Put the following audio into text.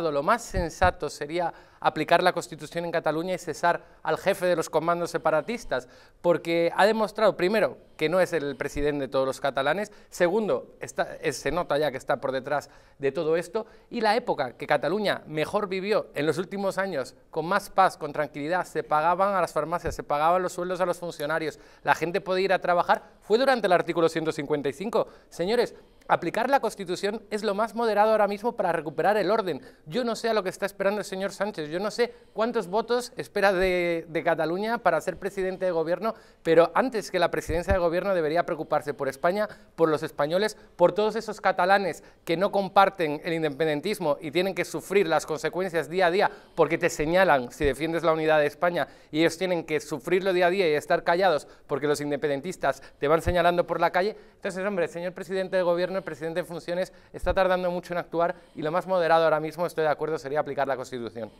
lo más sensato sería aplicar la Constitución en Cataluña y cesar al jefe de los comandos separatistas, porque ha demostrado, primero, que no es el presidente de todos los catalanes, segundo, se nota ya que está por detrás de todo esto, y la época que Cataluña mejor vivió en los últimos años, con más paz, con tranquilidad, se pagaban a las farmacias, se pagaban los sueldos a los funcionarios, la gente podía ir a trabajar, fue durante el artículo 155. Señores, Aplicar la Constitución es lo más moderado ahora mismo para recuperar el orden. Yo no sé a lo que está esperando el señor Sánchez, yo no sé cuántos votos espera de, Cataluña para ser presidente de gobierno, pero antes que la presidencia de gobierno debería preocuparse por España, por los españoles, por todos esos catalanes que no comparten el independentismo y tienen que sufrir las consecuencias día a día porque te señalan si defiendes la unidad de España y ellos tienen que sufrirlo día a día y estar callados porque los independentistas te van señalando por la calle. Entonces, hombre, señor presidente de gobierno, el presidente en funciones, está tardando mucho en actuar y lo más moderado ahora mismo, estoy de acuerdo, sería aplicar la Constitución.